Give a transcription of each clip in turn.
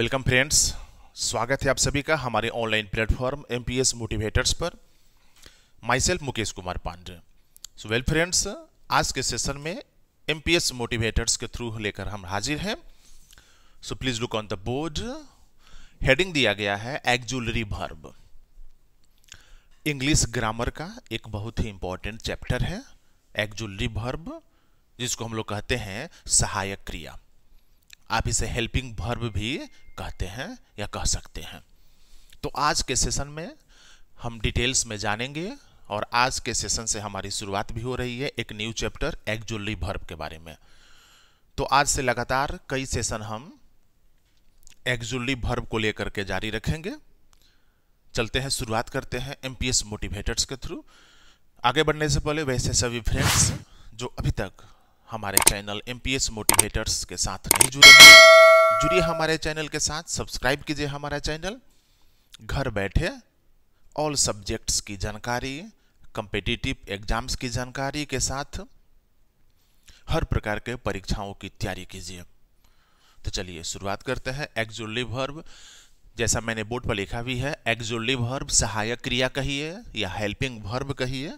welcome friends स्वागत है आप सभी का हमारे online platform M P S motivators पर myself Mukesh Kumar Pandey so well friends आज के सेशन में एम पी एस मोटिवेटर्स के थ्रू लेकर हम हाजिर हैं so please look on the board heading दिया गया है एक्जुलरी भर्ब इंग्लिश ग्रामर का एक बहुत ही इंपॉर्टेंट चैप्टर है एक्जुलरी भर्ब जिसको हम लोग कहते हैं सहायक क्रिया आप इसे हेल्पिंग भर्ब भी कहते हैं या कह सकते हैं तो आज के सेशन में हम डिटेल्स में जानेंगे और आज के सेशन से हमारी शुरुआत भी हो रही है एक न्यू चैप्टर एक्जुअली भर्ब के बारे में तो आज से लगातार कई सेशन हम एक्जुअली भर्ब को लेकर के जारी रखेंगे चलते हैं शुरुआत करते हैं एम मोटिवेटर्स के थ्रू आगे बढ़ने से पहले वैसे सभी फ्रेंड्स जो अभी तक हमारे चैनल एम मोटिवेटर्स के साथ नहीं जुड़े हैं जुड़िए हमारे चैनल के साथ सब्सक्राइब कीजिए हमारा चैनल घर बैठे ऑल सब्जेक्ट्स की जानकारी कंपिटिटिव एग्जाम्स की जानकारी के साथ हर प्रकार के परीक्षाओं की तैयारी कीजिए तो चलिए शुरुआत करते हैं एक्जुलिव हर्ब जैसा मैंने बोर्ड पर लिखा भी है एक्जुलिव हर्ब सहायक क्रिया कहिए या हेल्पिंग वर्ब कहिए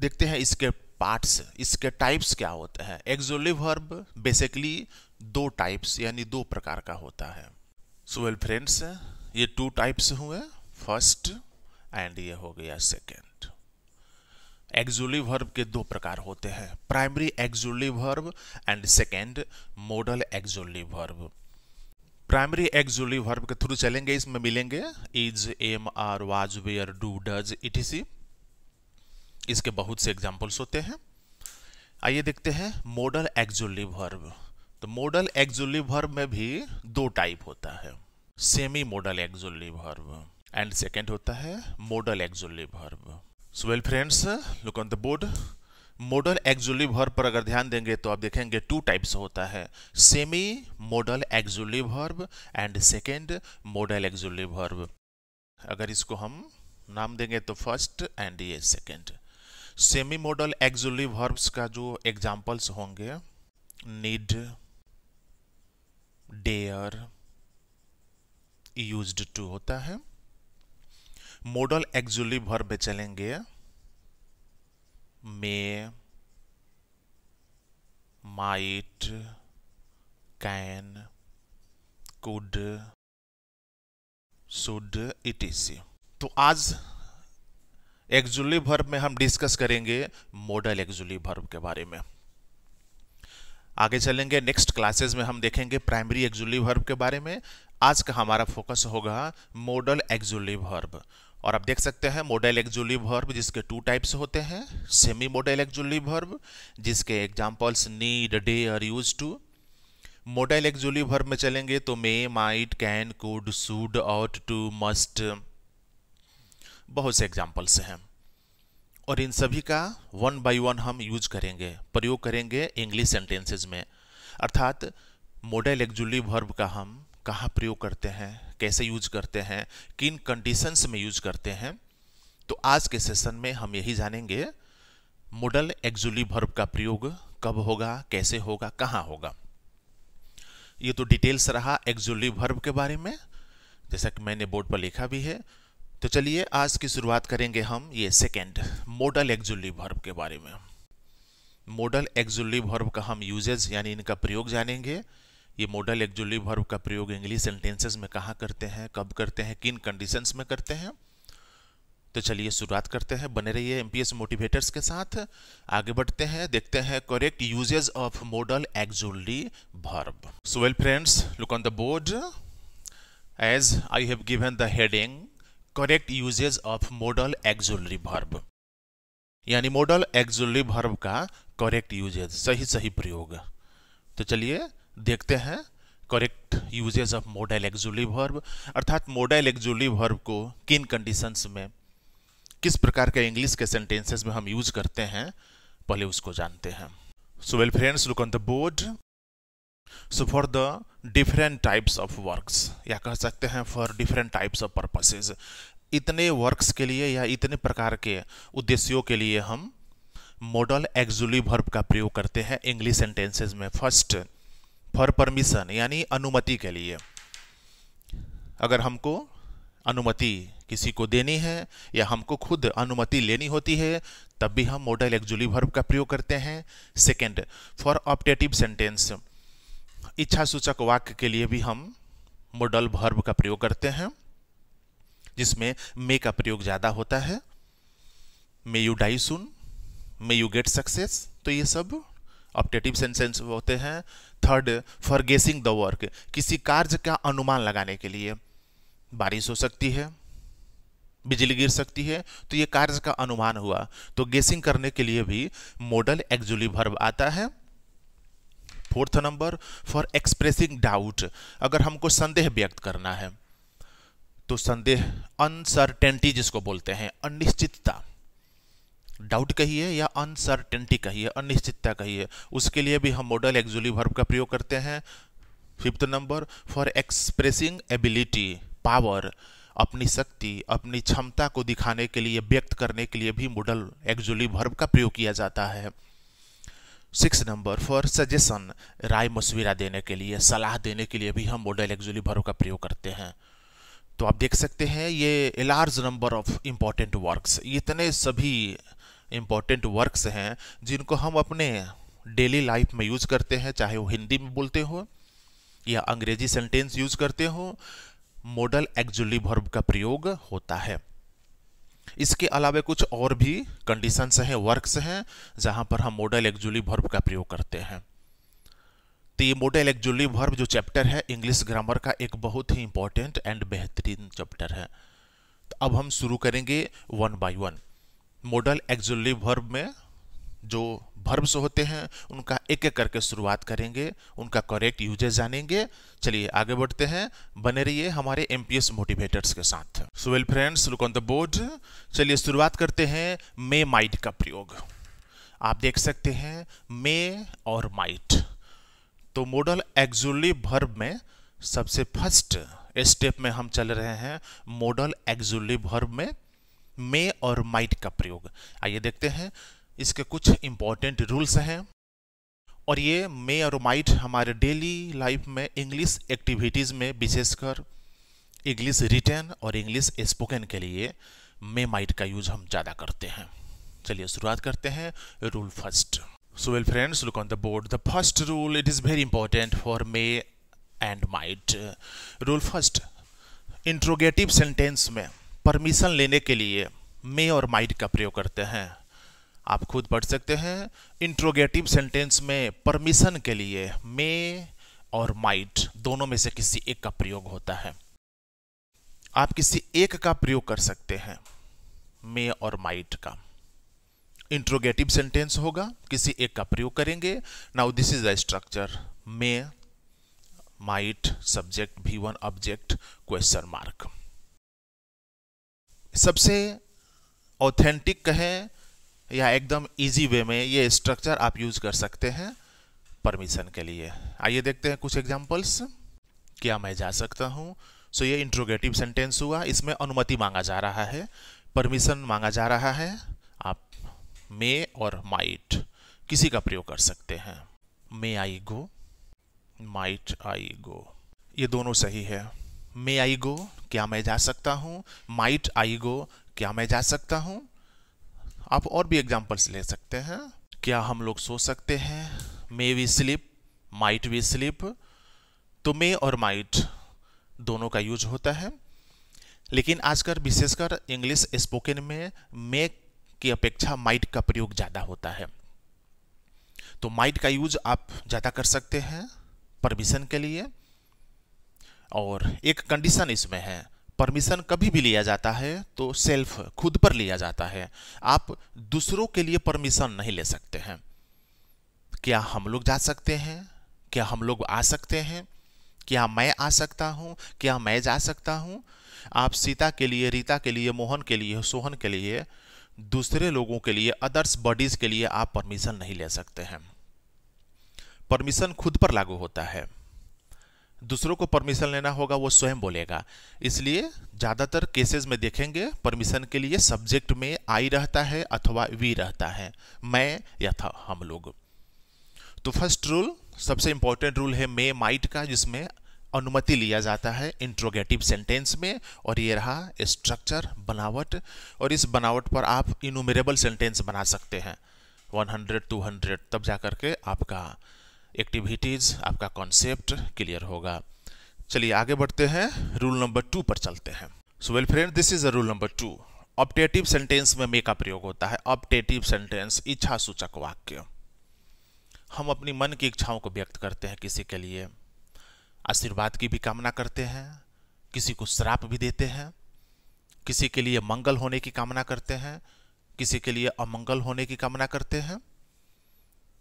देखते हैं इसके पार्ट्स इसके टाइप्स क्या होते हैं एक्जोलिव हर्ब बेसिकली दो टाइप्स यानी दो प्रकार का होता है सो वेल फ्रेंड्स ये टू टाइप्स हुए फर्स्ट एंड ये हो गया सेकेंड एक्जुलिव वर्ब के दो प्रकार होते हैं primary auxiliary verb and second modal auxiliary verb primary auxiliary verb के थ्रू चलेंगे इसमें मिलेंगे is am are was were do does it इसके बहुत से एग्जाम्पल्स होते हैं आइए देखते हैं मॉडल एक्जुलिव वर्ब तो मोडल एक्जुली वर्ब में भी दो टाइप होता है semi modal auxiliary verb and second होता है modal auxiliary verb so well friends look on the board modal auxiliary verb पर अगर ध्यान देंगे तो आप देखेंगे टू टाइप्स होता है semi modal auxiliary verb and second modal auxiliary verb अगर इसको हम नाम देंगे तो फर्स्ट एंड ये second semi modal auxiliary verbs का जो एग्जाम्पल्स होंगे नीड डेयर यूज टू होता है मॉडल एक्जुअली वर्ब चलेंगे may might can could it is तो आज एक्जुअली वर्ब में हम डिस्कस करेंगे मॉडल एक्जुअली वर्ब के बारे में आगे चलेंगे नेक्स्ट क्लासेस में हम देखेंगे प्राइमरी एक्जुलिव हर्ब के बारे में आज का हमारा फोकस होगा मॉडल एक्जुलिव हर्ब और आप देख सकते हैं मॉडल एक्जुलिव हर्ब जिसके टू टाइप्स होते हैं सेमी मॉडल एक्जुलिव हर्ब जिसके examples need dare use to modal auxiliary verb में चलेंगे तो may might can could should ought to must बहुत से एग्जाम्पल्स हैं और इन सभी का वन बाय वन हम यूज करेंगे प्रयोग करेंगे इंग्लिश सेंटेंसेज में अर्थात मॉडल एक्जुली वर्ब का हम कहाँ प्रयोग करते हैं कैसे यूज करते हैं किन कंडीशंस में यूज करते हैं तो आज के सेशन में हम यही जानेंगे मॉडल एक्जुली वर्ब का प्रयोग कब होगा कैसे होगा कहाँ होगा ये तो डिटेल्स रहा एक्जुली वर्ब के बारे में जैसा कि मैंने बोर्ड पर लिखा भी है तो चलिए आज की शुरुआत करेंगे हम ये सेकेंड मोडल एक्जुल्ली वर्ब के बारे में मॉडल एक्जुल्ली वर्ब का हम यूजेज यानी इनका प्रयोग जानेंगे ये मॉडल एक्जुल्ली वर्ब का प्रयोग इंग्लिश सेंटेंसेस में कहाँ करते हैं कब करते हैं किन कंडीशंस में करते हैं तो चलिए शुरुआत करते हैं बने रहिए एमपीएस मोटिवेटर्स के साथ आगे बढ़ते हैं देखते हैं correct usages of modal auxiliary verb so well friends look on the board as I have given the heading correct usages of modal auxiliary verb यानी मोडल एक्जुलरी भर्ब का करेक्ट यूजेज सही सही प्रयोग तो चलिए देखते हैं correct usages of modal auxiliary verb अर्थात मोडल एक्जुलरी भर्ब को किन कंडीशंस में किस प्रकार के इंग्लिश के सेंटेंसेस में हम यूज करते हैं पहले उसको जानते हैं so well friends look on the board so for the different types of works या कह सकते हैं for different types of purposes इतने वर्क्स के लिए या इतने प्रकार के उद्देश्यों के लिए हम मॉडल एक्जुली वर्ब का प्रयोग करते हैं इंग्लिश सेंटेंसेज में फर्स्ट फॉर परमिशन यानी अनुमति के लिए अगर हमको अनुमति किसी को देनी है या हमको खुद अनुमति लेनी होती है तब भी हम मॉडल एक्जुली वर्ब का प्रयोग करते हैं सेकंड फॉर ऑप्टेटिव सेंटेंस इच्छा सूचक वाक्य के लिए भी हम मॉडल भर्ब का प्रयोग करते हैं जिसमें मे का प्रयोग ज़्यादा होता है may you die soon may you get success तो ये सब ऑप्टेटिव सेंसेंस होते हैं third for guessing the work किसी कार्य का अनुमान लगाने के लिए बारिश हो सकती है बिजली गिर सकती है तो ये कार्य का अनुमान हुआ तो गेसिंग करने के लिए भी मॉडल एक्जुली भर्व आता है fourth number for expressing doubt अगर हमको संदेह व्यक्त करना है तो संदेह अनसर्टेंटी जिसको बोलते हैं अनिश्चितता डाउट कहिए या अनसर्टेंटी कहिए अनिश्चितता कहिए उसके लिए भी हम मॉडल एक्जुली वर्ब का प्रयोग करते हैं fifth number for expressing ability power अपनी शक्ति अपनी क्षमता को दिखाने के लिए व्यक्त करने के लिए भी मॉडल एक्जुली वर्ब का प्रयोग किया जाता है सिक्स नंबर फॉर सजेशन राय मशविरा देने के लिए सलाह देने के लिए भी हम मॉडल एक्जुअली भरो का प्रयोग करते हैं तो आप देख सकते हैं ये large number of important works इतने सभी इम्पॉर्टेंट वर्क्स हैं जिनको हम अपने डेली लाइफ में यूज़ करते हैं चाहे वो हिंदी में बोलते हो या अंग्रेजी सेंटेंस यूज़ करते हो मॉडल एक्जुअली भर्ब का प्रयोग होता है इसके अलावा कुछ और भी कंडीशंस हैं वर्क्स हैं जहां पर हम मॉडल एक्जुली वर्ब का प्रयोग करते हैं तो ये मॉडल एक्जुली वर्ब जो चैप्टर है इंग्लिश ग्रामर का एक बहुत ही इंपॉर्टेंट एंड बेहतरीन चैप्टर है तो अब हम शुरू करेंगे one by one modal auxiliary verb में जो भर्ब्स होते हैं उनका एक एक करके शुरुआत करेंगे उनका करेक्ट यूजेज जानेंगे चलिए आगे बढ़ते हैं बने रहिए हमारे एम मोटिवेटर्स के साथ so well friends look on the board चलिए शुरुआत करते हैं मे माइट का प्रयोग आप देख सकते हैं मे और माइट तो मॉडल एक्जुअली भर्ब में सबसे फर्स्ट स्टेप में हम चल रहे हैं मॉडल एक्जुअली भर्ब में मे और माइट का प्रयोग आइए देखते हैं इसके कुछ इम्पॉर्टेंट रूल्स हैं और ये मे और माइट हमारे डेली लाइफ में इंग्लिश एक्टिविटीज़ में विशेषकर इंग्लिश रिटर्न और इंग्लिश स्पोकन के लिए मे माइट का यूज हम ज़्यादा करते हैं चलिए शुरुआत करते हैं rule first so well friends look on the board the first rule it is very important for may and might rule first interrogative sentence में परमिशन लेने के लिए मे और माइट का प्रयोग करते हैं आप खुद पढ़ सकते हैं इंट्रोगेटिव सेंटेंस में परमिशन के लिए मे और माइट दोनों में से किसी एक का प्रयोग होता है आप किसी एक का प्रयोग कर सकते हैं मे और माइट का इंट्रोगेटिव सेंटेंस होगा किसी एक का प्रयोग करेंगे now this is a structure may might subject V one object question mark सबसे ऑथेंटिक कहें या एकदम इजी वे में ये स्ट्रक्चर आप यूज कर सकते हैं परमिशन के लिए आइए देखते हैं कुछ एग्जाम्पल्स क्या मैं जा सकता हूँ सो so, ये इंट्रोगेटिव सेंटेंस हुआ इसमें अनुमति मांगा जा रहा है परमिशन मांगा जा रहा है आप मे और माइट किसी का प्रयोग कर सकते हैं मे आई गो माइट आई गो ये दोनों सही है मे आई गो क्या मैं जा सकता हूँ माइट आई गो क्या मैं जा सकता हूँ आप और भी एग्जाम्पल्स ले सकते हैं क्या हम लोग सोच सकते हैं may we sleep might we sleep तो मे और माइट दोनों का यूज होता है लेकिन आजकल विशेषकर इंग्लिश स्पोकन में मे की अपेक्षा माइट का प्रयोग ज़्यादा होता है तो माइट का यूज आप ज़्यादा कर सकते हैं परमिशन के लिए और एक कंडीशन इसमें है परमिशन कभी भी लिया जाता है तो सेल्फ खुद पर लिया जाता है आप दूसरों के लिए परमिशन नहीं ले सकते हैं क्या हम लोग जा सकते हैं क्या हम लोग आ सकते हैं क्या मैं आ सकता हूँ क्या मैं जा सकता हूँ आप सीता के लिए रीता के लिए मोहन के लिए सोहन के लिए दूसरे लोगों के लिए अदर्स बॉडीज के लिए आप परमिशन नहीं ले सकते हैं परमिशन खुद पर लागू होता है दूसरों को परमिशन लेना होगा वो स्वयं बोलेगा इसलिए ज़्यादातर केसेस में देखेंगे परमिशन के लिए सब्जेक्ट में आई रहता है अथवा वी रहता है मैं या था हम लोग तो फर्स्ट रूल सबसे इंपॉर्टेंट रूल है मे माइट का जिसमें अनुमति लिया जाता है इंट्रोगेटिव सेंटेंस में और ये रहा स्ट्रक्चर बनावट और इस बनावट पर आप इनुमेरेबल सेंटेंस बना सकते हैं 100, 200 तब जा करके आपका एक्टिविटीज़ आपका कॉन्सेप्ट क्लियर होगा चलिए आगे बढ़ते हैं रूल नंबर टू पर चलते हैं so well friend this is a rule number two optative sentence में मे का प्रयोग होता है ऑप्टेटिव सेंटेंस इच्छा सूचक वाक्य हम अपनी मन की इच्छाओं को व्यक्त करते हैं किसी के लिए आशीर्वाद की भी कामना करते हैं किसी को श्राप भी देते हैं किसी के लिए मंगल होने की कामना करते हैं किसी के लिए अमंगल होने की कामना करते हैं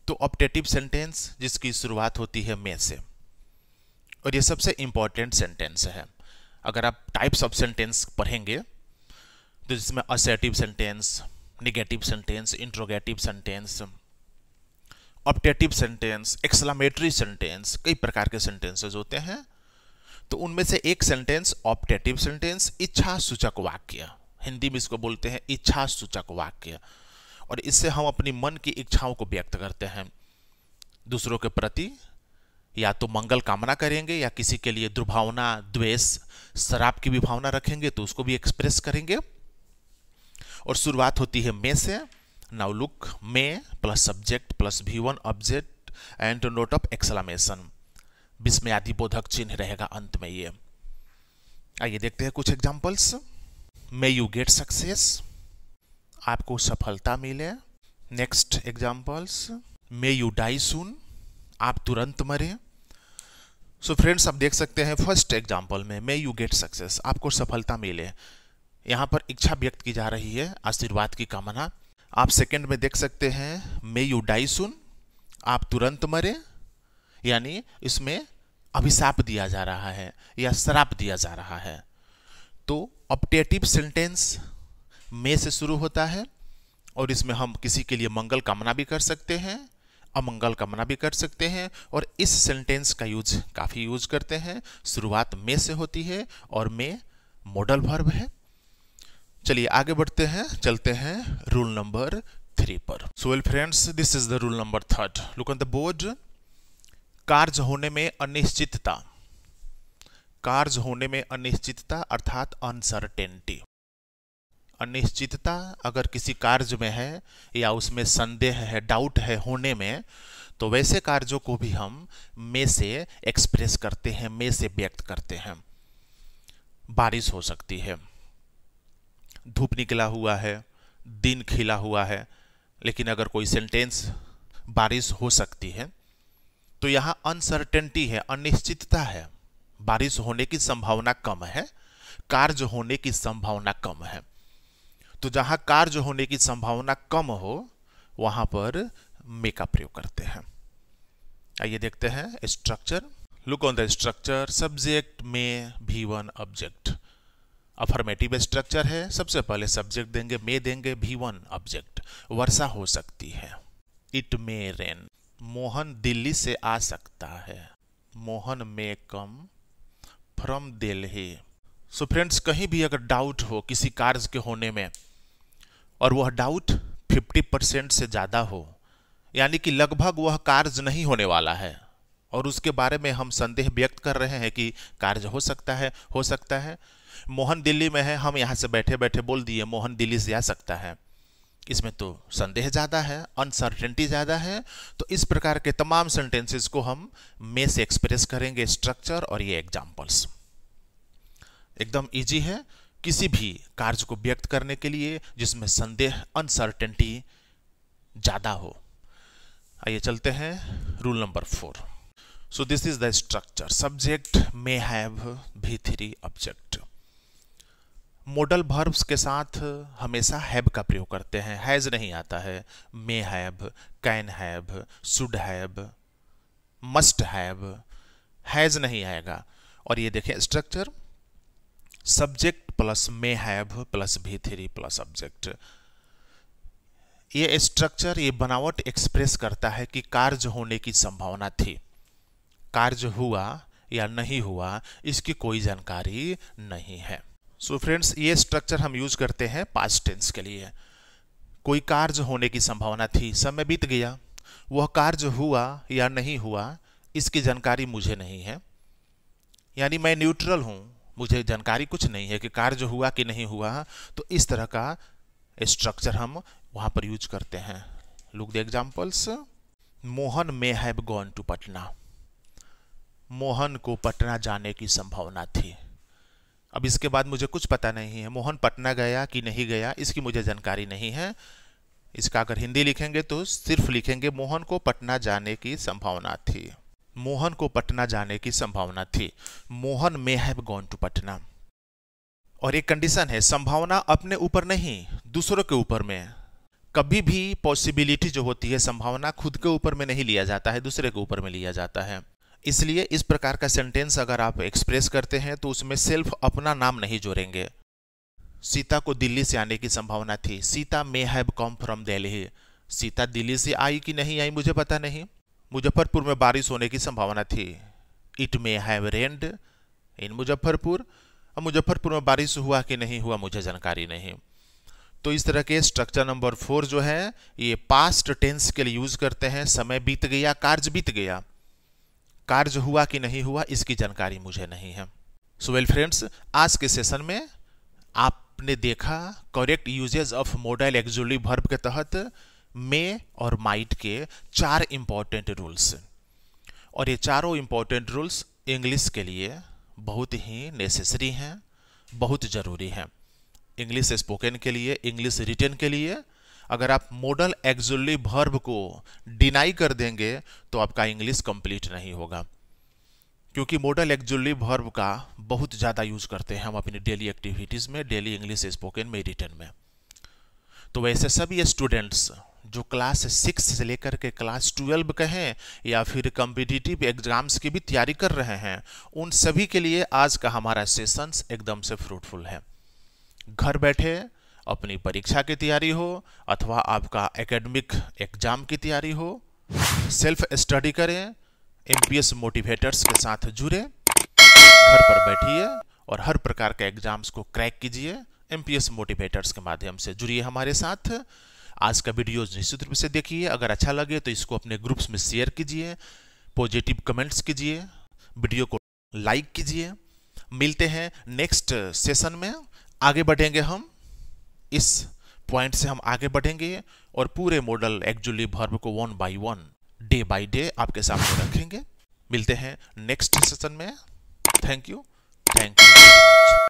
तो ऑप्टेटिव सेंटेंस जिसकी शुरुआत होती है में से और ये सबसे इम्पॉर्टेंट सेंटेंस है अगर आप टाइप्स ऑफ सेंटेंस पढ़ेंगे तो जिसमें assertive sentence negative sentence interrogative sentence optative sentence exclamatory sentence कई प्रकार के सेंटेंसेज होते हैं तो उनमें से एक सेंटेंस ऑप्टेटिव सेंटेंस इच्छा सूचक वाक्य हिंदी में इसको बोलते हैं इच्छा सूचक वाक्य और इससे हम अपनी मन की इच्छाओं को व्यक्त करते हैं दूसरों के प्रति या तो मंगल कामना करेंगे या किसी के लिए दुर्भावना द्वेष शराब की भी भावना रखेंगे तो उसको भी एक्सप्रेस करेंगे और शुरुआत होती है मे से now look may plus subject plus V one object and note of exclamation विस्मयादि बोधक चिन्ह रहेगा अंत में ये आइए देखते हैं कुछ examples may you get success आपको सफलता मिले next examples may you die soon आप तुरंत मरे सो so फ्रेंड्स आप देख सकते हैं फर्स्ट एग्जाम्पल में मे यू गेट सक्सेस आपको सफलता मिले यहाँ पर इच्छा व्यक्त की जा रही है आशीर्वाद की कामना आप सेकंड में देख सकते हैं मे यू डाई सुन आप तुरंत मरे यानी इसमें अभिशाप दिया जा रहा है या श्राप दिया जा रहा है तो ऑप्टेटिव सेंटेंस मे से शुरू होता है और इसमें हम किसी के लिए मंगल कामना भी कर सकते हैं अमंगल कामना भी कर सकते हैं और इस सेंटेंस का यूज काफ़ी यूज करते हैं शुरुआत मे से होती है और मे मॉडल वर्ब है चलिए आगे बढ़ते हैं चलते हैं रूल नंबर थ्री पर so well friends this is the rule number third look on the board कार्य होने में अनिश्चितता कार्य होने में अनिश्चितता अर्थात अनसर्टेनिटी अनिश्चितता अगर किसी कार्य में है या उसमें संदेह है डाउट है होने में तो वैसे कार्यों को भी हम मे से एक्सप्रेस करते हैं मे से व्यक्त करते हैं बारिश हो सकती है धूप निकला हुआ है दिन खिला हुआ है लेकिन अगर कोई सेंटेंस बारिश हो सकती है तो यहाँ अनसर्टेनिटी है अनिश्चितता है बारिश होने की संभावना कम है कार्य होने की संभावना कम है तो जहां कार्य होने की संभावना कम हो वहां पर मे का प्रयोग करते हैं आइए देखते हैं structure look on the structure subject may V one object affirmative structure है सबसे पहले सब्जेक्ट देंगे मे देंगे भी वन ऑब्जेक्ट वर्षा हो सकती है it may rain Mohan Delhi से आ सकता है Mohan may come from Delhi so friends कहीं भी अगर डाउट हो किसी कार्य के होने में और वह डाउट 50 परसेंट से ज़्यादा हो यानी कि लगभग वह कार्य नहीं होने वाला है और उसके बारे में हम संदेह व्यक्त कर रहे हैं कि कार्य हो सकता है हो सकता है मोहन दिल्ली में है हम यहाँ से बैठे बैठे बोल दिए मोहन दिल्ली से आ सकता है इसमें तो संदेह ज़्यादा है अनसर्टेनिटी ज़्यादा है तो इस प्रकार के तमाम सेंटेंसेस को हम मे से एक्सप्रेस करेंगे स्ट्रक्चर और ये एग्जाम्पल्स एकदम ईजी है किसी भी कार्य को व्यक्त करने के लिए जिसमें संदेह अनसर्टेनिटी ज़्यादा हो आइए चलते हैं rule number four so this is the structure subject may have V three object modal verbs के साथ हमेशा हैव का प्रयोग करते हैं हैज़ नहीं आता है may have can have should have must have has नहीं आएगा और ये देखें structure subject plus may have plus भी थ्री प्लस सब्जेक्ट ये स्ट्रक्चर ये बनावट एक्सप्रेस करता है कि कार्य होने की संभावना थी कार्य हुआ या नहीं हुआ इसकी कोई जानकारी नहीं है सो so फ्रेंड्स ये स्ट्रक्चर हम यूज करते हैं पास्ट टेंस के लिए कोई कार्य होने की संभावना थी समय बीत गया वह कार्य हुआ या नहीं हुआ इसकी जानकारी मुझे नहीं है यानी मैं न्यूट्रल हूँ मुझे जानकारी कुछ नहीं है कि कार्य हुआ कि नहीं हुआ तो इस तरह का स्ट्रक्चर हम वहाँ पर यूज करते हैं look the examples Mohan may have gone to Patna Mohan को पटना जाने की संभावना थी अब इसके बाद मुझे कुछ पता नहीं है मोहन पटना गया कि नहीं गया इसकी मुझे जानकारी नहीं है इसका अगर हिंदी लिखेंगे तो सिर्फ लिखेंगे मोहन को पटना जाने की संभावना थी मोहन को पटना जाने की संभावना थी Mohan may have gone to Patna और एक कंडीशन है संभावना अपने ऊपर नहीं दूसरों के ऊपर में कभी भी पॉसिबिलिटी जो होती है संभावना खुद के ऊपर में नहीं लिया जाता है दूसरे के ऊपर में लिया जाता है इसलिए इस प्रकार का सेंटेंस अगर आप एक्सप्रेस करते हैं तो उसमें सेल्फ अपना नाम नहीं जोड़ेंगे सीता को दिल्ली से आने की संभावना थी Sita may have come from Delhi Sita Delhi से आई कि नहीं आई मुझे पता नहीं मुजफ्फरपुर में बारिश होने की संभावना थी it may have rained in Muzaffarpur अब मुजफ्फरपुर में बारिश हुआ कि नहीं हुआ मुझे जानकारी नहीं तो इस तरह के स्ट्रक्चर नंबर फोर जो है ये पास्ट टेंस के लिए यूज करते हैं समय बीत गया कार्य बीत गया कार्य हुआ कि नहीं हुआ इसकी जानकारी मुझे नहीं है सो वेल फ्रेंड्स आज के सेशन में आपने देखा correct usages of modal actually verb के तहत मे और माइट के चार इंपॉर्टेंट रूल्स और ये चारों इंपॉर्टेंट रूल्स इंग्लिश के लिए बहुत ही नेसेसरी हैं बहुत ज़रूरी हैं इंग्लिश स्पोकन के लिए इंग्लिश रिटर्न के लिए अगर आप मॉडल एक्जुली भर्ब को डिनाई कर देंगे तो आपका इंग्लिश कंप्लीट नहीं होगा क्योंकि मॉडल एक्जुली भर्ब का बहुत ज़्यादा यूज करते हैं हम अपनी डेली एक्टिविटीज़ में डेली इंग्लिश स्पोकन में रिटर्न में तो वैसे सभी स्टूडेंट्स जो क्लास सिक्स से लेकर के क्लास ट्वेल्व के हैं या फिर कम्पिटिटिव एग्जाम्स की भी तैयारी कर रहे हैं उन सभी के लिए आज का हमारा सेशंस एकदम से फ्रूटफुल है घर बैठे अपनी परीक्षा की तैयारी हो अथवा आपका एकेडमिक एग्जाम की तैयारी हो सेल्फ स्टडी करें एमपीएस मोटिवेटर्स के साथ जुड़े घर पर बैठिए और हर प्रकार के एग्जाम्स को क्रैक कीजिए एमपीएस मोटिवेटर्स के माध्यम से जुड़िए हमारे साथ आज का वीडियो निश्चित रूप से देखिए अगर अच्छा लगे तो इसको अपने ग्रुप्स में शेयर कीजिए पॉजिटिव कमेंट्स कीजिए वीडियो को लाइक कीजिए मिलते हैं नेक्स्ट सेशन में आगे बढ़ेंगे हम इस पॉइंट से हम आगे बढ़ेंगे और पूरे मॉडल एक्चुअली भर्व को one by one day by day आपके सामने रखेंगे मिलते हैं नेक्स्ट सेशन में थैंक यू थैंक यू